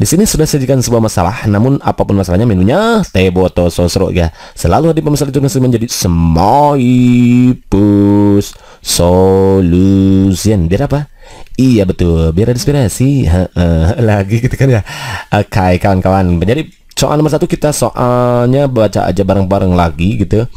Di sini sudah sajikan sebuah masalah, namun apapun masalahnya menunya teh botol sosro ya. Selalu di pemesan itu menjadi semaipus solution. Biar apa? Iya betul, biar ada inspirasi. Lagi gitu kan ya. Oke eh, kawan-kawan, jadi soal nomor satu kita soalnya baca aja bareng-bareng lagi gitu.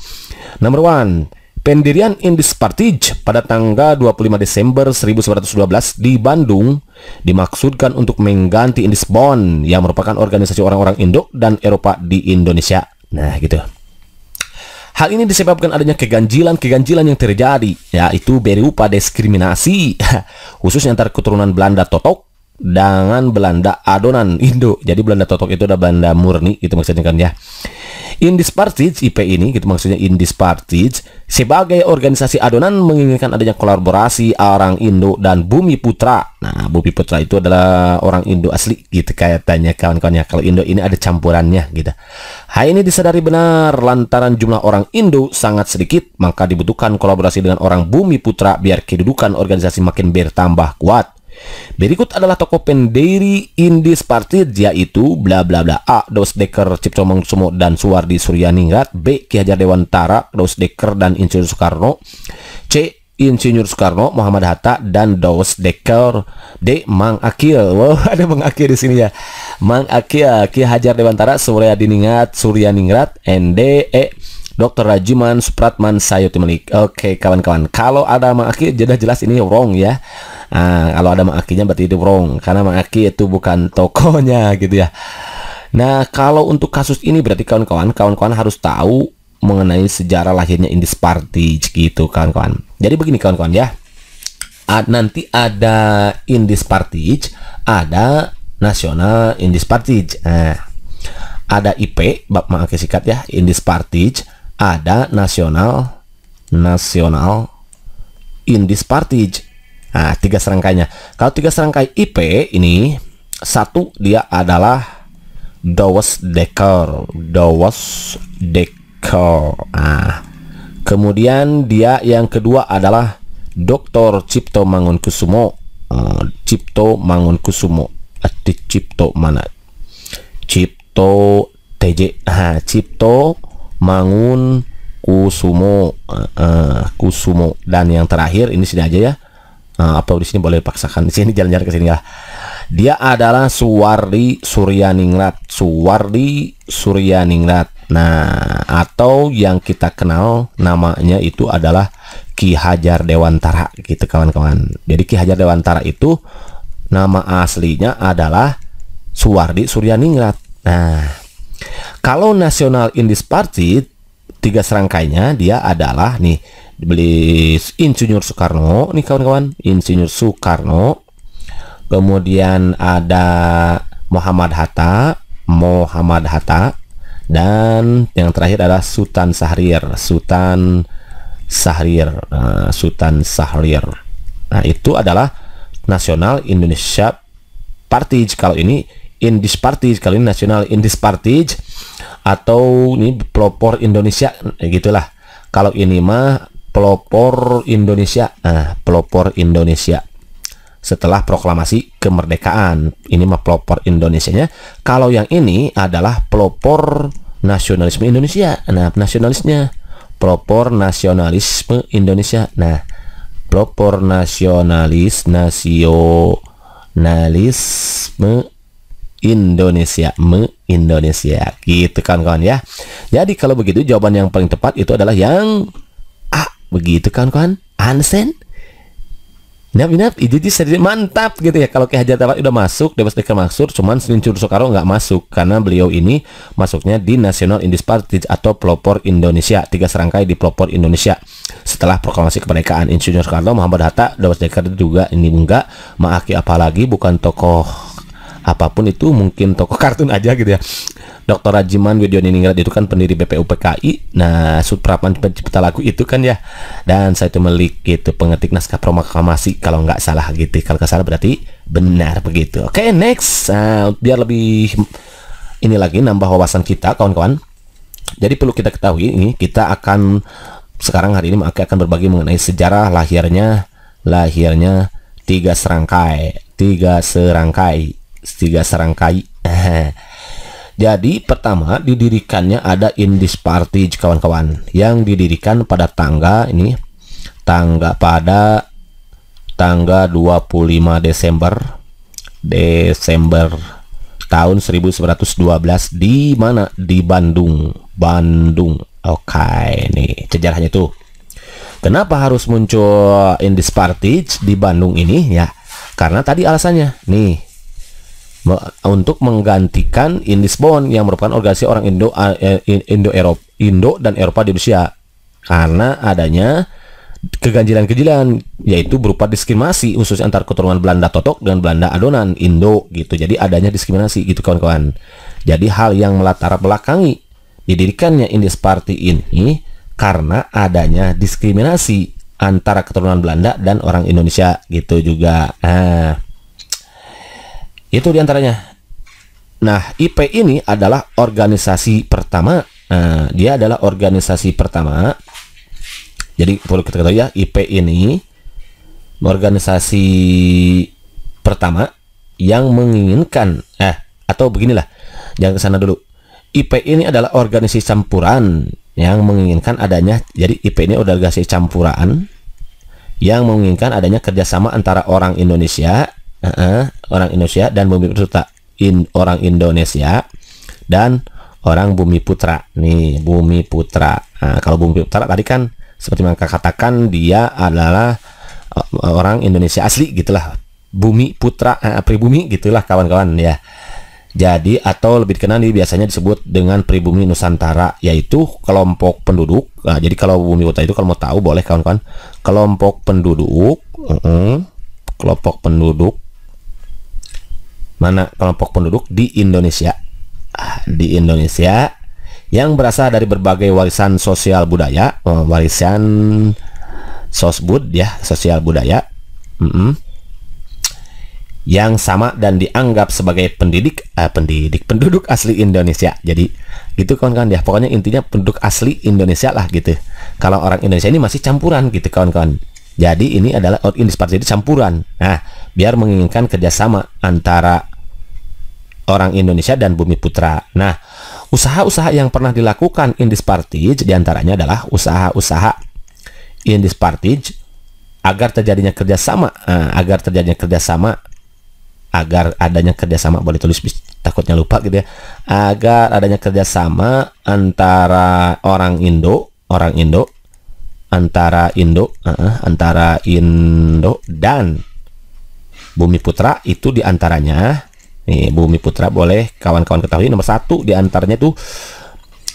Nomor one, pendirian Indis Partij pada tanggal 25 Desember 1912 di Bandung dimaksudkan untuk mengganti Indis Bond yang merupakan organisasi orang-orang Indo dan Eropa di Indonesia. Nah, gitu. Hal ini disebabkan adanya keganjilan-keganjilan yang terjadi, yaitu berupa diskriminasi, khususnya antara keturunan Belanda Totok dengan Belanda adonan Indo. Jadi Belanda Totok itu adalah Belanda murni, itu maksudnya kan ya. Indis Partij IP ini gitu maksudnya Indis Partij sebagai organisasi adonan menginginkan adanya kolaborasi orang Indo dan Bumi Putra. Nah, Bumi Putra itu adalah orang Indo asli gitu Kayak tanya kawan-kawannya. Kalau Indo ini ada campurannya gitu. Hal ini disadari benar lantaran jumlah orang Indo sangat sedikit, maka dibutuhkan kolaborasi dengan orang Bumi Putra biar kedudukan organisasi makin bertambah kuat. Berikut adalah toko pendiri Indis Partir yaitu bla bla bla A. Dos Deker Ciptomong Sumo dan Suwardi Suryaningrat B. Ki Hajar Dewantara, Dos Deker dan Insinyur Soekarno C. Insinyur Soekarno, Muhammad Hatta, dan Dos Deker D. Mang Akil. Wow, ada Mang Akil di sini ya. Mang Akil, Ki Hajar Dewantara, Suryaningrat Suryaningrat Surya Ningrat, ND, E. Dr. Rajiman Supratman Sayuti Melik. Oke, kawan-kawan. Kalau ada Mang Akil, jelas jelas ini wrong ya. Nah, kalau ada makinya berarti itu wrong karena maki itu bukan tokonya gitu ya. Nah, kalau untuk kasus ini berarti kawan-kawan kawan-kawan harus tahu mengenai sejarah lahirnya Indis Party gitu kawan-kawan. Jadi begini kawan-kawan ya. nanti ada Indis Party, ada Nasional Indis Party. Nah, ada IP, bab maaf sikat ya, Indis Party, ada Nasional Nasional Indis Partij Nah, tiga serangkainya. Kalau tiga serangkai IP ini satu dia adalah Dawes Dekor Dawes Dekor Nah, kemudian dia yang kedua adalah Dr. Cipto Mangun Kusumo Cipto Mangunkusumo, di eh, Cipto mana? Cipto TJ, nah, Cipto Mangun Kusumo, eh, eh, Kusumo, dan yang terakhir ini sini aja ya. Nah, apa di sini boleh paksakan di sini jalan-jalan ke sini ya. Dia adalah Suwardi Suryaningrat, Suwardi Suryaningrat. Nah, atau yang kita kenal namanya itu adalah Ki Hajar Dewantara gitu kawan-kawan. Jadi Ki Hajar Dewantara itu nama aslinya adalah Suwardi Suryaningrat. Nah, kalau National Indies Party tiga serangkainya dia adalah nih beli Insinyur Soekarno nih kawan-kawan Insinyur Soekarno kemudian ada Muhammad Hatta Muhammad Hatta dan yang terakhir adalah Sultan Sahrir Sultan Sahrir eh, Sultan Sahrir nah itu adalah Nasional Indonesia Party kalau ini in this Party kalau ini Nasional this Party atau ini pelopor Indonesia eh, gitulah kalau ini mah pelopor Indonesia nah pelopor Indonesia setelah proklamasi kemerdekaan ini mah pelopor Indonesia nya. kalau yang ini adalah pelopor nasionalisme Indonesia nah nasionalisnya pelopor nasionalisme Indonesia nah pelopor nasionalis nasionalisme Indonesia me Indonesia gitu kan kawan ya jadi kalau begitu jawaban yang paling tepat itu adalah yang Begitu kawan-kawan. ansen Nap, nap, itu jadi mantap gitu ya. Kalau Ki Hajar Dawat udah masuk, Dewas Dekar Maksur, cuman Selincur Soekaro nggak masuk karena beliau ini masuknya di National Indies Party atau Pelopor Indonesia, tiga serangkai di Pelopor Indonesia. Setelah proklamasi kemerdekaan, Insinyur Soekarno, Muhammad Hatta, Dewas Dekar juga ini enggak, Maaki apalagi bukan tokoh apapun itu mungkin toko kartun aja gitu ya Dr. Rajiman ningrat itu kan pendiri BPUPKI nah Suprapan pencipta lagu itu kan ya dan saya itu Melik itu pengetik naskah proklamasi kalau nggak salah gitu kalau nggak salah berarti benar begitu oke okay, next nah, biar lebih ini lagi nambah wawasan kita kawan-kawan jadi perlu kita ketahui ini kita akan sekarang hari ini maka akan berbagi mengenai sejarah lahirnya lahirnya tiga serangkai tiga serangkai tiga serangkai. Jadi pertama didirikannya ada Indis Party kawan-kawan yang didirikan pada tangga ini tangga pada tangga 25 Desember Desember tahun 1912 di mana di Bandung Bandung oke okay, ini sejarahnya tuh kenapa harus muncul Indis Party di Bandung ini ya karena tadi alasannya nih untuk menggantikan Bond yang merupakan organisasi orang Indo e, Indo Eropa Indo dan Eropa di Indonesia karena adanya keganjilan-keganjilan yaitu berupa diskriminasi khususnya antar keturunan Belanda totok dan Belanda adonan Indo gitu jadi adanya diskriminasi gitu kawan-kawan jadi hal yang melatar belakangi didirikannya Indis Party ini karena adanya diskriminasi antara keturunan Belanda dan orang Indonesia gitu juga nah itu diantaranya. Nah, IP ini adalah organisasi pertama. Nah, dia adalah organisasi pertama. Jadi perlu kita ketahui ya, IP ini organisasi pertama yang menginginkan eh atau beginilah. Jangan ke sana dulu. IP ini adalah organisasi campuran yang menginginkan adanya jadi IP ini organisasi campuran yang menginginkan adanya kerjasama antara orang Indonesia uh -uh, orang Indonesia dan bumi putra in orang Indonesia dan orang bumi putra nih bumi putra nah, kalau bumi putra tadi kan seperti yang katakan dia adalah e, orang Indonesia asli gitulah bumi putra eh, pribumi gitulah kawan-kawan ya jadi atau lebih dikenal ini biasanya disebut dengan pribumi Nusantara yaitu kelompok penduduk nah, jadi kalau bumi putra itu kalau mau tahu boleh kawan-kawan kelompok penduduk uh -uh, kelompok penduduk mana kelompok penduduk di Indonesia ah, di Indonesia yang berasal dari berbagai warisan sosial budaya eh, warisan sosbud ya sosial budaya mm -mm. yang sama dan dianggap sebagai pendidik eh, pendidik penduduk asli Indonesia jadi gitu kawan-kawan ya pokoknya intinya penduduk asli Indonesia lah gitu kalau orang Indonesia ini masih campuran gitu kawan-kawan jadi ini adalah out in disparitas jadi campuran nah biar menginginkan kerjasama antara orang Indonesia dan Bumi Putra. Nah, usaha-usaha yang pernah dilakukan Indis Partij diantaranya adalah usaha-usaha Indis Partij agar terjadinya kerjasama, eh, agar terjadinya kerjasama, agar adanya kerjasama boleh tulis takutnya lupa gitu ya, agar adanya kerjasama antara orang Indo, orang Indo, antara Indo, uh, antara Indo dan Bumi Putra itu diantaranya Nih, Bumi Putra boleh kawan-kawan ketahui nomor satu diantaranya tuh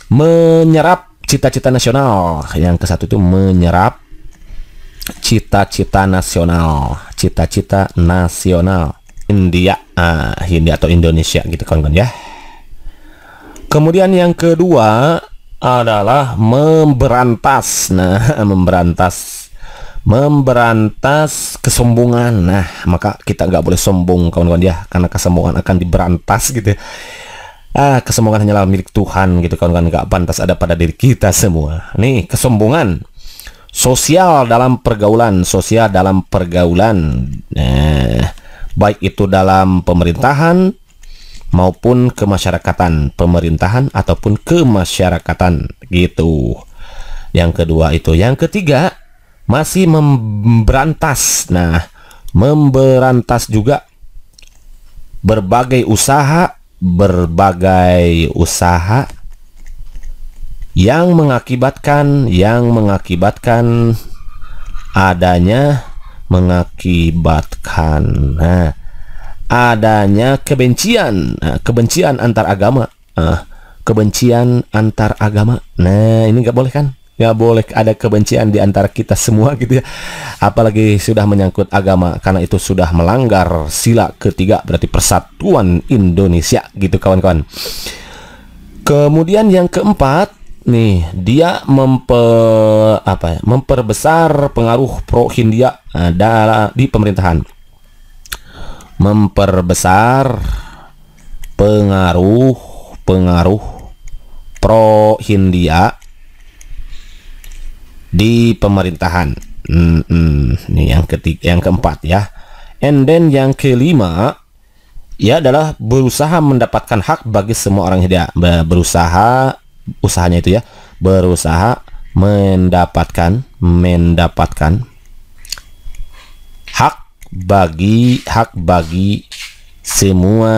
menyerap cita-cita nasional. Yang ke satu itu menyerap cita-cita nasional, cita-cita nasional India, ah, India atau Indonesia gitu kawan-kawan ya. Kemudian yang kedua adalah memberantas. Nah, memberantas memberantas kesombongan. Nah, maka kita nggak boleh sombong kawan-kawan ya, karena kesombongan akan diberantas gitu. Ya. Ah, kesombongan hanyalah milik Tuhan gitu kawan-kawan nggak pantas ada pada diri kita semua. Nih, kesombongan sosial dalam pergaulan, sosial dalam pergaulan. Nah, baik itu dalam pemerintahan maupun kemasyarakatan, pemerintahan ataupun kemasyarakatan gitu. Yang kedua itu, yang ketiga masih memberantas. Nah, memberantas juga berbagai usaha, berbagai usaha yang mengakibatkan yang mengakibatkan adanya mengakibatkan nah adanya kebencian nah, kebencian antar agama nah, kebencian antar agama nah ini nggak boleh kan nggak boleh ada kebencian di antara kita semua gitu ya apalagi sudah menyangkut agama karena itu sudah melanggar sila ketiga berarti persatuan Indonesia gitu kawan-kawan kemudian yang keempat nih dia memper apa ya, memperbesar pengaruh pro Hindia eh, dalam di pemerintahan memperbesar pengaruh pengaruh pro Hindia di pemerintahan. Hmm, hmm. ini yang ketiga, yang keempat ya. And then yang kelima ya adalah berusaha mendapatkan hak bagi semua orang India. berusaha usahanya itu ya berusaha mendapatkan mendapatkan hak bagi hak bagi semua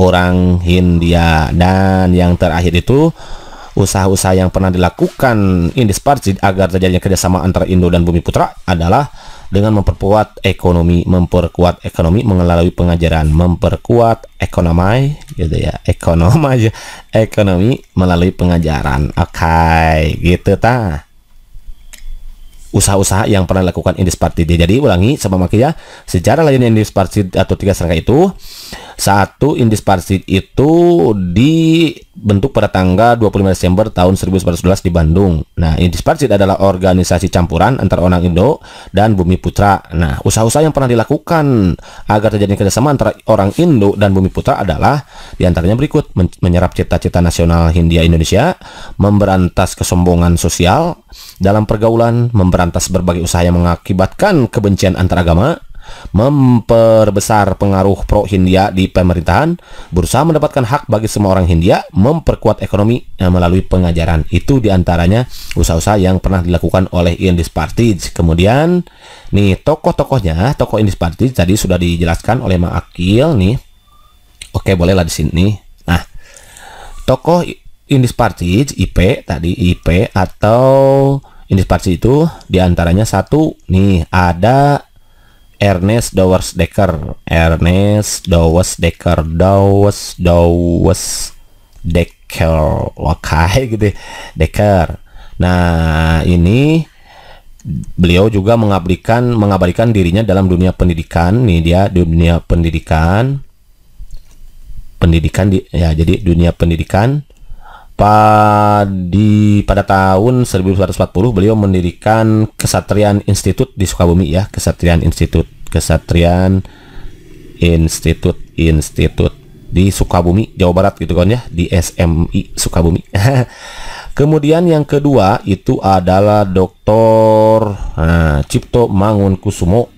orang Hindia dan yang terakhir itu usaha-usaha yang pernah dilakukan Indis Parjid agar terjadinya kerjasama antara Indo dan Bumi Putra adalah dengan memperkuat ekonomi, memperkuat ekonomi melalui pengajaran, memperkuat ekonomi, gitu ya, ekonomi aja, ekonomi melalui pengajaran. Oke, okay, gitu ta. Usaha-usaha yang pernah dilakukan Indis Parti. Jadi ulangi sama ya, sejarah lainnya Indis Parti atau tiga serangka itu satu Indis Parsit itu dibentuk pada tanggal 25 Desember tahun 1911 di Bandung. Nah, Indis Parsit adalah organisasi campuran antara orang Indo dan Bumi Putra. Nah, usaha-usaha yang pernah dilakukan agar terjadi kerjasama antara orang Indo dan Bumi Putra adalah diantaranya berikut men menyerap cita-cita nasional Hindia Indonesia, memberantas kesombongan sosial dalam pergaulan, memberantas berbagai usaha yang mengakibatkan kebencian antaragama, memperbesar pengaruh pro-Hindia di pemerintahan, berusaha mendapatkan hak bagi semua orang Hindia, memperkuat ekonomi eh, melalui pengajaran. Itu diantaranya usaha-usaha yang pernah dilakukan oleh Indis Partij. Kemudian, nih tokoh-tokohnya, tokoh Indis Partij tadi sudah dijelaskan oleh Mak Akil nih. Oke, bolehlah di sini. Nah, tokoh Indis Partij IP tadi IP atau Indis Partij itu diantaranya satu nih ada Ernest Dowers Decker Ernest Dowers Decker Dowers Dowers Decker Wakai gitu ya. Decker nah ini beliau juga mengabdikan mengabadikan dirinya dalam dunia pendidikan Ini dia dunia pendidikan pendidikan di, ya jadi dunia pendidikan Padi, pada tahun 1940 beliau mendirikan Kesatrian Institut di Sukabumi ya, Kesatrian Institut, Kesatrian Institut, Institut di Sukabumi, Jawa Barat gitu kan ya, di SMI Sukabumi. Kemudian yang kedua itu adalah Dr. Nah, Cipto Mangunkusumo.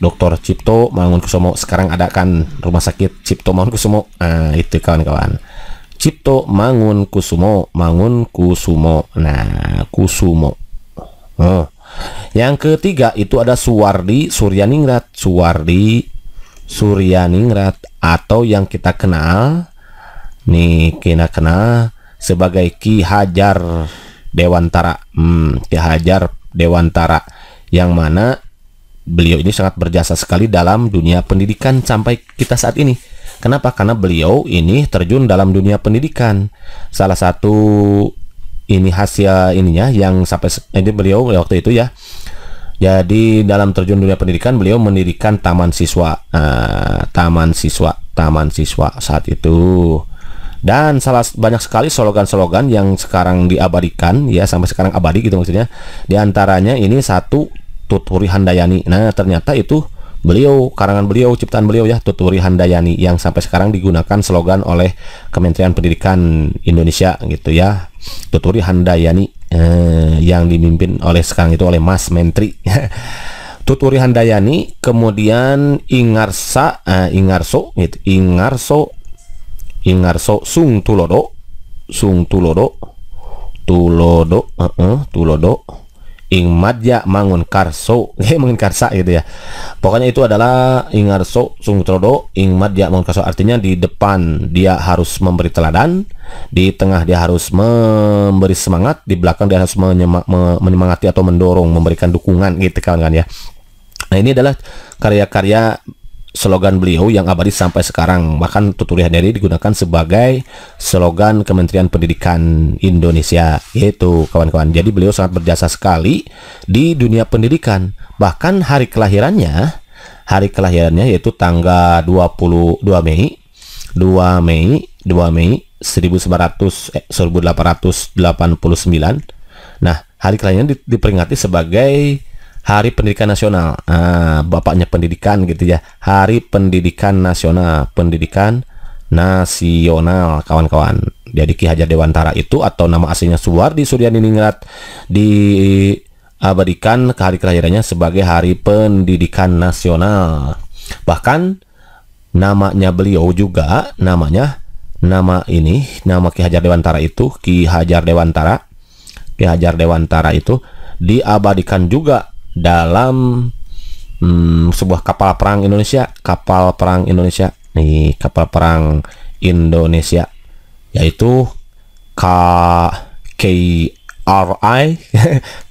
Dr. Cipto Mangunkusumo sekarang ada kan Rumah Sakit Cipto Mangunkusumo. Nah, itu kawan-kawan. Cipto Mangun Kusumo, Mangun Kusumo. Nah, Kusumo. Oh. Yang ketiga itu ada Suwardi Suryaningrat, Suwardi Suryaningrat atau yang kita kenal nih kita kenal sebagai Ki Hajar Dewantara. Hmm, Ki Hajar Dewantara yang mana beliau ini sangat berjasa sekali dalam dunia pendidikan sampai kita saat ini. Kenapa? Karena beliau ini terjun dalam dunia pendidikan. Salah satu ini hasil ininya yang sampai ini beliau waktu itu ya. Jadi dalam terjun dunia pendidikan beliau mendirikan taman siswa, uh, taman siswa, taman siswa saat itu. Dan salah banyak sekali slogan-slogan yang sekarang diabadikan ya sampai sekarang abadi gitu maksudnya. Di antaranya ini satu Tuturi Handayani. Nah, ternyata itu beliau, karangan beliau, ciptaan beliau ya, Tuturi Handayani yang sampai sekarang digunakan slogan oleh Kementerian Pendidikan Indonesia gitu ya. Tuturi Handayani eh, yang dimimpin oleh sekarang itu oleh Mas Menteri. Tuturi Handayani, kemudian Ingarsa, eh, Ingarso gitu, Ingarso Ingarso Sung Tulodo, Sung eh, eh, Tulodo, Tulodo, uh -uh, Tulodo ing madya mangun karso eh mangun karsa gitu ya pokoknya itu adalah ingarso sungtrodo ing madya mangun karso artinya di depan dia harus memberi teladan di tengah dia harus memberi semangat di belakang dia harus menyema, menyemangati atau mendorong memberikan dukungan gitu kan kan ya nah ini adalah karya-karya slogan beliau yang abadi sampai sekarang. Bahkan Tuturi dari digunakan sebagai slogan Kementerian Pendidikan Indonesia. yaitu kawan-kawan. Jadi beliau sangat berjasa sekali di dunia pendidikan. Bahkan hari kelahirannya, hari kelahirannya yaitu tanggal 22 Mei, 2 Mei, 2 Mei 1900 eh, 1889. Nah, hari kelahirannya diperingati sebagai Hari Pendidikan Nasional. Ah, bapaknya pendidikan gitu ya. Hari Pendidikan Nasional, pendidikan nasional kawan-kawan. Jadi Ki Hajar Dewantara itu atau nama aslinya Suwardi Suryaningrat abadikan ke hari kelahirannya sebagai Hari Pendidikan Nasional. Bahkan namanya beliau juga namanya nama ini nama Ki Hajar Dewantara itu Ki Hajar Dewantara Ki Hajar Dewantara itu diabadikan juga dalam hmm, sebuah kapal perang Indonesia, kapal perang Indonesia, nih kapal perang Indonesia, yaitu K KRI,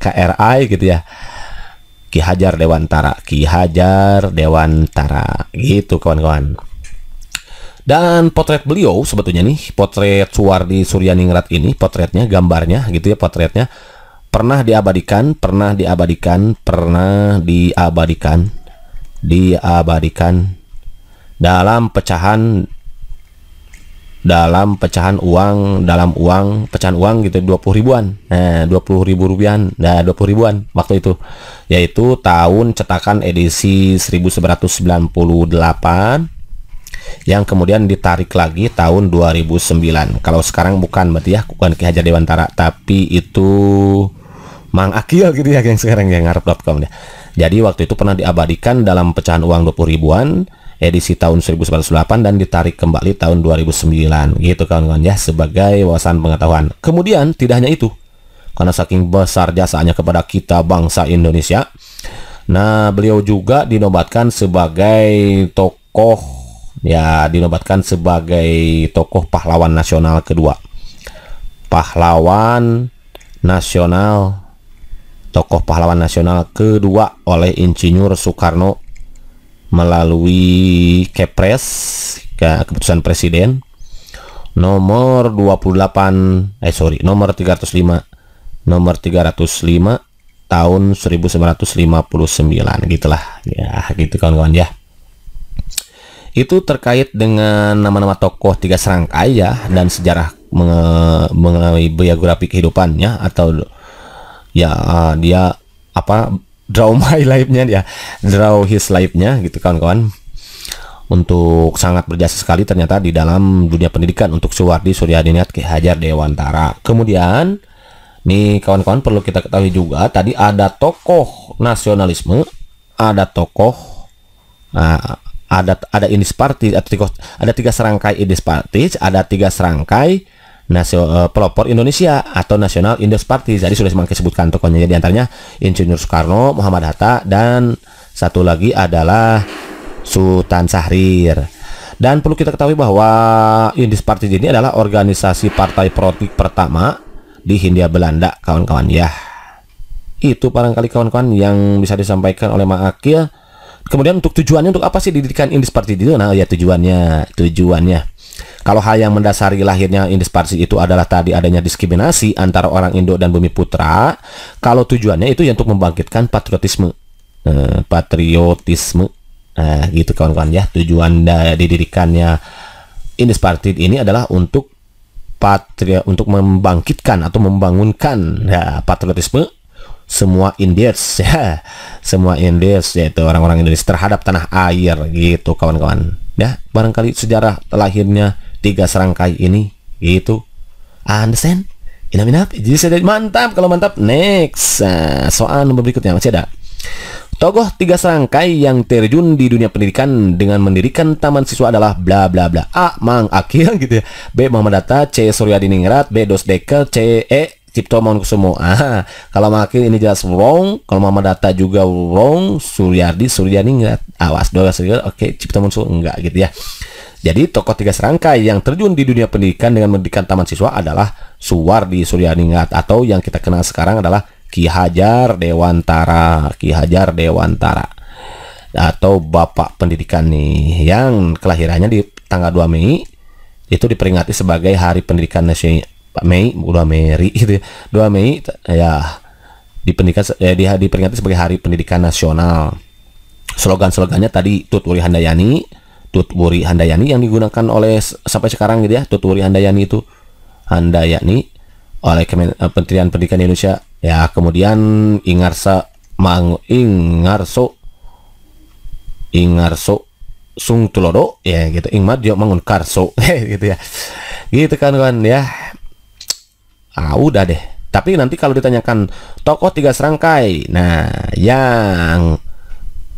KRI gitu ya. Ki Hajar Dewantara, Ki Hajar Dewantara, gitu kawan-kawan. Dan potret beliau sebetulnya nih, potret Suwardi Suryaningrat ini, potretnya, gambarnya gitu ya, potretnya pernah diabadikan, pernah diabadikan, pernah diabadikan, diabadikan dalam pecahan dalam pecahan uang dalam uang pecahan uang gitu dua puluh ribuan nah puluh ribu rupiah nah puluh ribuan waktu itu yaitu tahun cetakan edisi 1998 yang kemudian ditarik lagi tahun 2009 kalau sekarang bukan berarti ya bukan Ki Hajar Dewantara tapi itu Mang Akil gitu ya yang sekarang yang ngarep.com ya. Jadi waktu itu pernah diabadikan dalam pecahan uang 20 ribuan edisi tahun 1998 dan ditarik kembali tahun 2009 gitu kawan-kawan ya sebagai wawasan pengetahuan. Kemudian tidak hanya itu, karena saking besar jasanya kepada kita bangsa Indonesia, nah beliau juga dinobatkan sebagai tokoh ya dinobatkan sebagai tokoh pahlawan nasional kedua. Pahlawan nasional tokoh pahlawan nasional kedua oleh Insinyur Soekarno melalui Kepres ke keputusan presiden nomor 28 eh sorry nomor 305 nomor 305 tahun 1959 gitulah ya gitu kawan-kawan ya itu terkait dengan nama-nama tokoh tiga serangkai ya dan sejarah mengenai biografi kehidupannya atau ya uh, dia apa draw my life-nya dia draw his life-nya gitu kawan-kawan untuk sangat berjasa sekali ternyata di dalam dunia pendidikan untuk Suwardi Suryadinat Ki Hajar Dewantara. Kemudian nih kawan-kawan perlu kita ketahui juga tadi ada tokoh nasionalisme, ada tokoh nah, ada ada ini partis ada tiga serangkai ini partis, ada tiga serangkai nasional uh, eh, pelopor Indonesia atau Nasional Indus Party. Jadi sudah semakin disebutkan tokohnya di antaranya Insinyur Soekarno, Muhammad Hatta dan satu lagi adalah Sultan Sahrir. Dan perlu kita ketahui bahwa Indus Party ini adalah organisasi partai politik pertama di Hindia Belanda, kawan-kawan ya. Itu barangkali kawan-kawan yang bisa disampaikan oleh Mak Akil. Kemudian untuk tujuannya untuk apa sih didirikan Indus Party itu? Nah, ya tujuannya, tujuannya kalau hal yang mendasari lahirnya indisparsi itu adalah tadi adanya diskriminasi antara orang Indo dan bumi putra, kalau tujuannya itu ya untuk membangkitkan patriotisme. Eh, patriotisme. Eh, gitu kawan-kawan ya, tujuan didirikannya indisparsi ini adalah untuk patria untuk membangkitkan atau membangunkan ya, patriotisme semua Indies ya semua Indies yaitu orang-orang Indonesia terhadap tanah air gitu kawan-kawan ya barangkali sejarah lahirnya tiga serangkai ini itu understand inap inap jadi saya mantap kalau mantap next nah, soal nomor berikutnya masih ada Tokoh tiga serangkai yang terjun di dunia pendidikan dengan mendirikan taman siswa adalah bla bla bla. A. Mang Akil gitu ya. B. Muhammad Data C. Surya Diningrat, B. Dos Deker C. E. Cipto Semua. Ah, kalau makin ini jelas wrong, kalau Mama Data juga wrong, Suryadi Suryani enggak, awas doa Suryadi, oke okay, Cipto Mangunkusumo enggak gitu ya. Jadi tokoh tiga serangkai yang terjun di dunia pendidikan dengan mendirikan taman siswa adalah Suwardi Suryaningat atau yang kita kenal sekarang adalah Ki Hajar Dewantara, Ki Hajar Dewantara atau Bapak Pendidikan nih yang kelahirannya di tanggal 2 Mei itu diperingati sebagai Hari Pendidikan Nasional Pak Mei, dua Mei itu ya. 2 Mei ya di pendidikan ya, di, di peringatan sebagai Hari Pendidikan Nasional. Slogan-slogannya tadi Tutwuri Handayani, Tutwuri Handayani yang digunakan oleh sampai sekarang gitu ya, Tutwuri Handayani itu Handayani oleh Kementerian eh, Pendidikan Indonesia. Ya, kemudian Ingarsa Mang Ingarso Ingarso Sung Tulodo ya gitu Ingmat dia Mangun Karso gitu ya. Gitu kan kan ya ah udah deh tapi nanti kalau ditanyakan tokoh tiga serangkai nah yang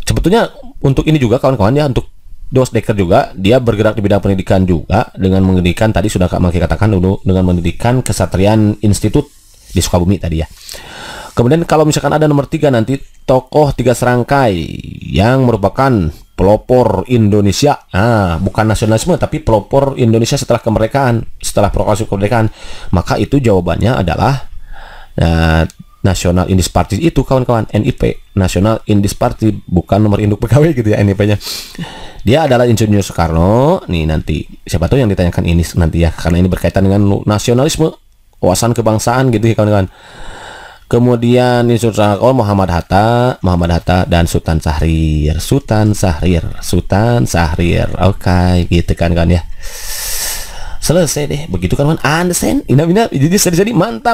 sebetulnya untuk ini juga kawan-kawan ya untuk Dos deker juga dia bergerak di bidang pendidikan juga dengan mendidikan tadi sudah Kak Maki katakan dulu dengan mendidikan kesatrian institut di Sukabumi tadi ya. Kemudian kalau misalkan ada nomor tiga nanti tokoh tiga serangkai yang merupakan pelopor Indonesia, nah, bukan nasionalisme tapi pelopor Indonesia setelah kemerdekaan, setelah proklamasi kemerdekaan, maka itu jawabannya adalah uh, eh, National Indis Party itu kawan-kawan NIP nasional Indis Party bukan nomor induk PKW gitu ya NIP-nya dia adalah insinyur Soekarno nih nanti siapa tuh yang ditanyakan ini nanti ya karena ini berkaitan dengan nasionalisme wawasan kebangsaan gitu ya kawan-kawan Kemudian ini Sultan oh, Muhammad Hatta, Muhammad Hatta dan Sultan Sahrir, Sultan Sahrir, Sultan Sahrir. Oke, okay, gitu kan kan ya. Selesai deh, begitu kan kan Anderson. Ina ina jadi jadi mantap.